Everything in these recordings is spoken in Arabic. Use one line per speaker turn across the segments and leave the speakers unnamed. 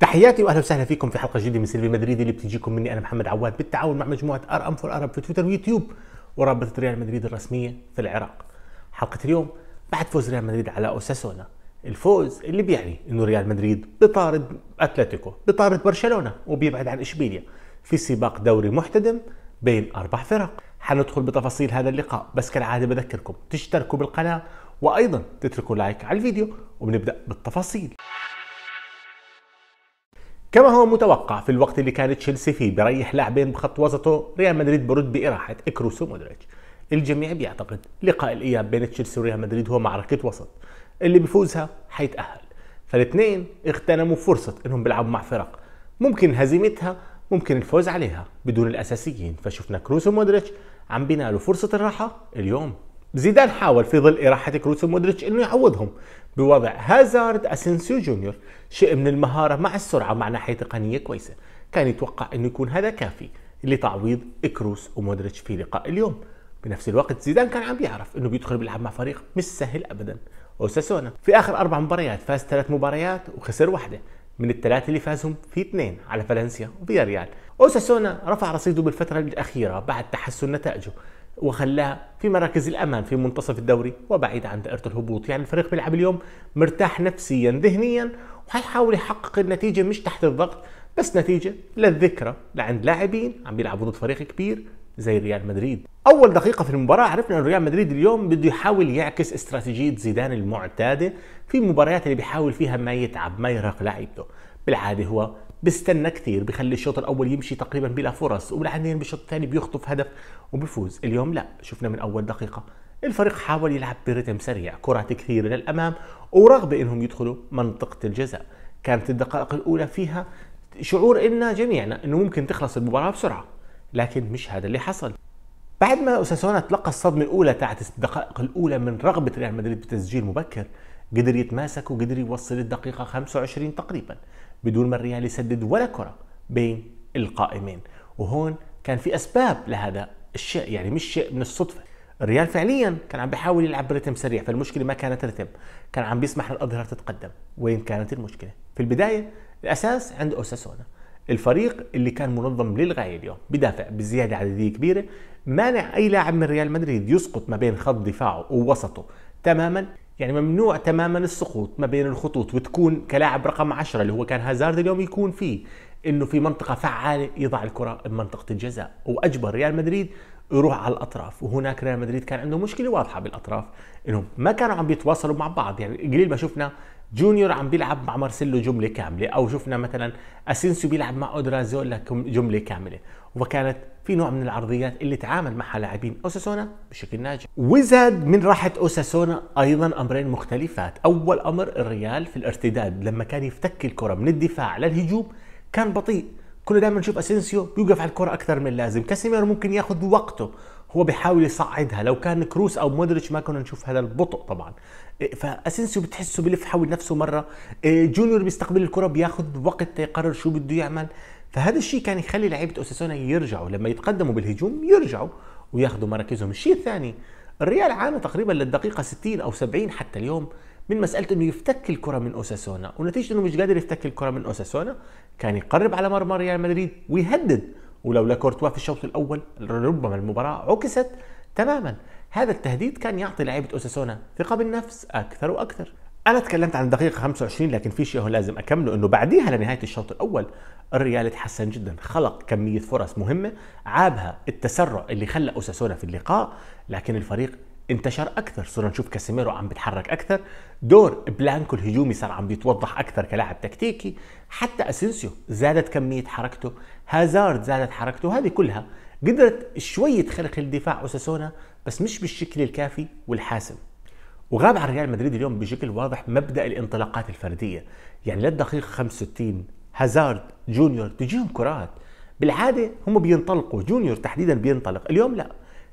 تحياتي واهلا وسهلا فيكم في حلقه جديده من سيلفي مدريد اللي بتجيكم مني انا محمد عواد بالتعاون مع مجموعه ار ام فور ارب في تويتر ويوتيوب ورابطه ريال مدريد الرسميه في العراق. حلقه اليوم بعد فوز ريال مدريد على اوساسونا الفوز اللي بيعني انه ريال مدريد بطارد اتلتيكو بطارد برشلونه وبيبعد عن اشبيليا في سباق دوري محتدم بين اربع فرق. حندخل بتفاصيل هذا اللقاء بس كالعاده بذكركم تشتركوا بالقناه وايضا تتركوا لايك على الفيديو وبنبدا بالتفاصيل. كما هو متوقع في الوقت اللي كان تشيلسي فيه بريح لاعبين بخط وسطه ريال مدريد برد بإراحة إكروس ومودريتش الجميع بيعتقد لقاء الإياب بين تشيلسي وريال مدريد هو معركة وسط اللي بيفوزها حيتأهل فالاثنين اغتنموا فرصة انهم بيلعبوا مع فرق ممكن هزيمتها ممكن الفوز عليها بدون الأساسيين فشفنا كروس ومودريتش عم بينالوا فرصة الراحة اليوم زيدان حاول في ظل إراحة كروس ومودريتش أنه يعوضهم بوضع هازارد اسنسيو جونيور شيء من المهارة مع السرعة مع ناحية تقنية كويسة كان يتوقع أنه يكون هذا كافي لتعويض كروس ومودريتش في لقاء اليوم بنفس الوقت زيدان كان عم بيعرف انه بيدخل بيلعب مع فريق مش سهل ابدا اوساسونا في اخر اربع مباريات فاز ثلاث مباريات وخسر واحده من الثلاثه اللي فازهم في اثنين على فالنسيا وفياريال اوساسونا رفع رصيده بالفتره الاخيره بعد تحسن نتائجه وخلاها في مراكز الأمان في منتصف الدوري وبعيد عن دائرة الهبوط يعني الفريق بيلعب اليوم مرتاح نفسيا ذهنيا وحيحاول يحقق النتيجة مش تحت الضغط بس نتيجة للذكرى لعند لاعبين عم بيلعبوا ضد فريق كبير زي ريال مدريد اول دقيقه في المباراه عرفنا ان ريال مدريد اليوم بده يحاول يعكس استراتيجيه زيدان المعتاده في المباريات اللي بيحاول فيها ما يتعب ما يرهق لاعبته بالعاده هو بستنى كثير بخلي الشوط الاول يمشي تقريبا بلا فرص وبعدين بالشوط الثاني بيخطف هدف وبفوز اليوم لا شفنا من اول دقيقه الفريق حاول يلعب برتم سريع كرات كثيره للامام ورغبه انهم يدخلوا منطقه الجزاء كانت الدقائق الاولى فيها شعور إلنا جميعنا انه ممكن تخلص المباراه بسرعه لكن مش هذا اللي حصل بعد ما أساسونا تلقى الصدمه الاولى تاعت الدقائق الاولى من رغبه ريال مدريد بتسجيل مبكر قدر يتماسك وقدر يوصل الدقيقه 25 تقريبا بدون ما الريال يسدد ولا كره بين القائمين وهون كان في اسباب لهذا الشيء يعني مش شيء من الصدفه الريال فعليا كان عم بيحاول يلعب برتم سريع فالمشكله ما كانت رتم كان عم بيسمح للاظهره تتقدم وين كانت المشكله في البدايه الاساس عند اوساسونا الفريق اللي كان منظم للغايه اليوم بدافع بزياده عدديه كبيره مانع اي لاعب من ريال مدريد يسقط ما بين خط دفاعه ووسطه تماما يعني ممنوع تماما السقوط ما بين الخطوط وتكون كلاعب رقم 10 اللي هو كان هازارد اليوم يكون فيه انه في منطقه فعاله يضع الكره بمنطقه الجزاء واجبر ريال مدريد يروح على الاطراف وهناك ريال مدريد كان عنده مشكله واضحه بالاطراف انهم ما كانوا عم بيتواصلوا مع بعض يعني قليل ما شفنا جونيور عم بيلعب مع مارسيلو جمله كامله او شفنا مثلا اسينسيو بيلعب مع اودرازولا جمله كامله وكانت في نوع من العرضيات اللي تعامل معها لاعبين اوساسونا بشكل ناجح وزاد من راحه اوساسونا ايضا امرين مختلفات اول امر الريال في الارتداد لما كان يفتك الكره من الدفاع للهجوم كان بطيء كنا دائما نشوف اسينسيو بيوقف على الكره اكثر من اللازم كاسيميرو ممكن ياخذ وقته هو بيحاول يصعدها لو كان كروس او مودريتش ما كنا نشوف هذا البطء طبعا فاسينسيو بتحسه بلف حول نفسه مره إيه، جونيور بيستقبل الكره بياخذ وقت يقرر شو بده يعمل فهذا الشيء كان يخلي لعيبه اوساسونا يرجعوا لما يتقدموا بالهجوم يرجعوا وياخذوا مراكزهم الشيء الثاني الريال عانى تقريبا للدقيقه 60 او 70 حتى اليوم من مساله انه يفتك الكره من اوساسونا ونتيجه انه مش قادر يفتك الكره من اوساسونا كان يقرب على مرمى ريال مدريد ويهدد ولولا كورتوا في الشوط الاول ربما المباراه عكست تماما هذا التهديد كان يعطي لعيبه اوساسونا ثقه بالنفس اكثر واكثر انا تكلمت عن الدقيقه 25 لكن في شيء لازم اكمله انه بعديها لنهايه الشوط الاول الريال تحسن جدا خلق كميه فرص مهمه عابها التسرع اللي خلى اوساسونا في اللقاء لكن الفريق انتشر اكثر صرنا نشوف كاسيميرو عم بيتحرك اكثر دور بلانكو الهجومي صار عم بيتوضح اكثر كلاعب تكتيكي حتى اسينسيو زادت كميه حركته هازارد زادت حركته هذه كلها قدرت شويه خرق الدفاع اوساسونا بس مش بالشكل الكافي والحاسم وغاب عن ريال مدريد اليوم بشكل واضح مبدا الانطلاقات الفرديه يعني للدقيقه 65 هازارد جونيور تجيهم كرات بالعاده هم بينطلقوا جونيور تحديدا بينطلق اليوم لا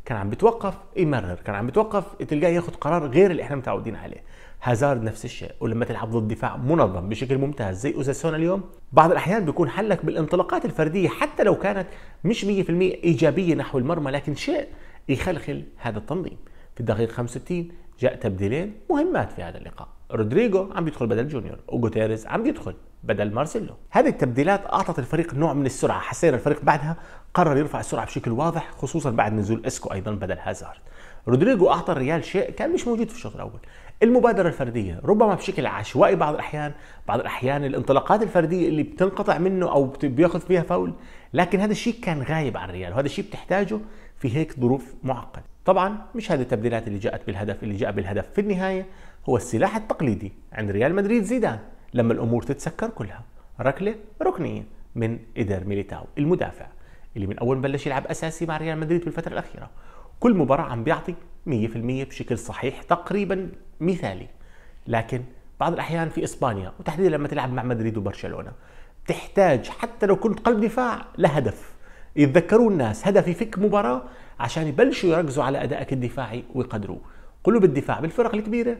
كان عم بتوقف يمرر كان عم بتوقف تلقاه ياخذ قرار غير اللي احنا متعودين عليه هازارد نفس الشيء ولما تلعب ضد دفاع منظم بشكل ممتاز زي اوزاسونا اليوم بعض الاحيان بيكون حلك بالانطلاقات الفرديه حتى لو كانت مش 100% ايجابيه نحو المرمى لكن شيء يخلخل هذا التنظيم في الدقيقه 65 جاء تبديلين مهمات في هذا اللقاء رودريجو عم يدخل بدل جونيور وجوتيريز عم يدخل بدل مارسيلو هذه التبديلات اعطت الفريق نوع من السرعه حسينا الفريق بعدها قرر يرفع السرعه بشكل واضح خصوصا بعد نزول اسكو ايضا بدل هازارد رودريجو اعطى الريال شيء كان مش موجود في الشوط الاول المبادره الفرديه ربما بشكل عشوائي بعض الاحيان بعض الاحيان الانطلاقات الفرديه اللي بتنقطع منه او بياخذ فيها فاول لكن هذا الشيء كان غايب عن الريال وهذا الشيء بتحتاجه في هيك ظروف معقده طبعا مش هذه التبديلات اللي جاءت بالهدف اللي جاء بالهدف في النهاية هو السلاح التقليدي عند ريال مدريد زيدان لما الأمور تتسكر كلها ركلة ركنية من إيدر ميليتاو المدافع اللي من أول بلش يلعب أساسي مع ريال مدريد في الفترة الأخيرة كل مباراة عم بيعطي 100% بشكل صحيح تقريبا مثالي لكن بعض الأحيان في إسبانيا وتحديدا لما تلعب مع مدريد وبرشلونة بتحتاج حتى لو كنت قلب دفاع لهدف يتذكروا الناس هدفي فك مباراه عشان يبلشوا يركزوا على ادائك الدفاعي ويقدروه قلوب الدفاع بالفرق الكبيره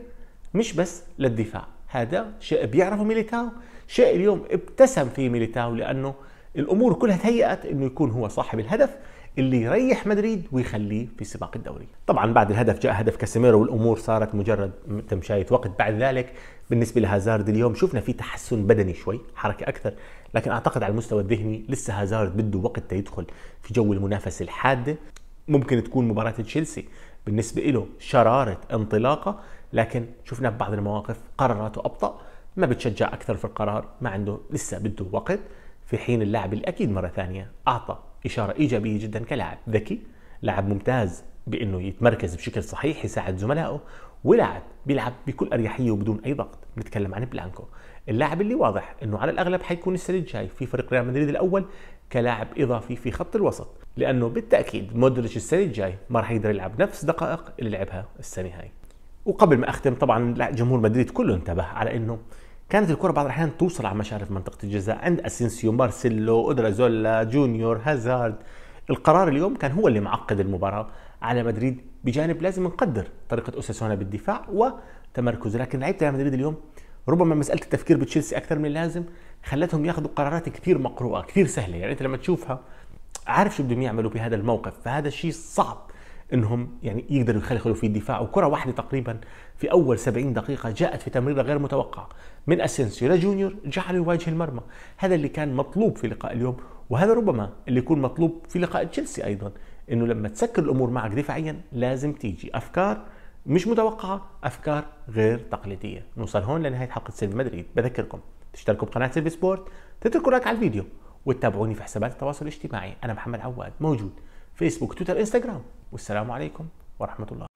مش بس للدفاع هذا شيء بيعرفه ميليتاو شيء اليوم ابتسم فيه ميليتاو لانه الامور كلها تهيأت انه يكون هو صاحب الهدف اللي يريح مدريد ويخليه في سباق الدوري طبعا بعد الهدف جاء هدف كاسيميرو والامور صارت مجرد تمشايه وقت بعد ذلك بالنسبه لهازارد اليوم شفنا في تحسن بدني شوي حركه اكثر لكن اعتقد على المستوى الذهني لسه هازارد بده وقت يدخل في جو المنافسه الحاده ممكن تكون مباراه تشيلسي بالنسبه له شراره انطلاقه لكن شفنا ببعض المواقف قراراته ابطا ما بتشجع اكثر في القرار ما عنده لسه بده وقت في حين اللاعب الأكيد مرة ثانية أعطى إشارة إيجابية جدا كلاعب ذكي لاعب ممتاز بأنه يتمركز بشكل صحيح يساعد زملائه ولاعب بيلعب بكل أريحية وبدون أي ضغط بنتكلم عن بلانكو اللاعب اللي واضح أنه على الأغلب حيكون السنة الجاي في فريق ريال مدريد الأول كلاعب إضافي في خط الوسط لأنه بالتأكيد مودريتش السنة الجاي ما راح يقدر يلعب نفس دقائق اللي لعبها السنة هاي وقبل ما أختم طبعا جمهور مدريد كله انتبه على أنه كانت الكرة بعض الأحيان توصل على مشارف منطقة الجزاء عند أسينسيو مارسيلو أودرازولا جونيور هازارد القرار اليوم كان هو اللي معقد المباراة على مدريد بجانب لازم نقدر طريقة أوساسونا بالدفاع وتمركز لكن لعيبة ريال مدريد اليوم ربما مسألة التفكير بتشيلسي أكثر من اللازم خلتهم ياخذوا قرارات كثير مقروءة كثير سهلة يعني أنت لما تشوفها عارف شو بدهم يعملوا بهذا الموقف فهذا الشيء صعب انهم يعني يقدروا يخلخلوا في الدفاع وكره واحده تقريبا في اول 70 دقيقه جاءت في تمريره غير متوقعه من اسينسيو لجونيور جعله يواجه المرمى هذا اللي كان مطلوب في لقاء اليوم وهذا ربما اللي يكون مطلوب في لقاء تشيلسي ايضا انه لما تسكر الامور معك دفاعيا لازم تيجي افكار مش متوقعه افكار غير تقليديه نوصل هون لنهايه حلقه سيلفي مدريد بذكركم تشتركوا بقناه سيلفي سبورت تتركوا لايك على الفيديو وتتابعوني في حسابات التواصل الاجتماعي انا محمد عواد موجود فيسبوك تويتر انستجرام والسلام عليكم ورحمه الله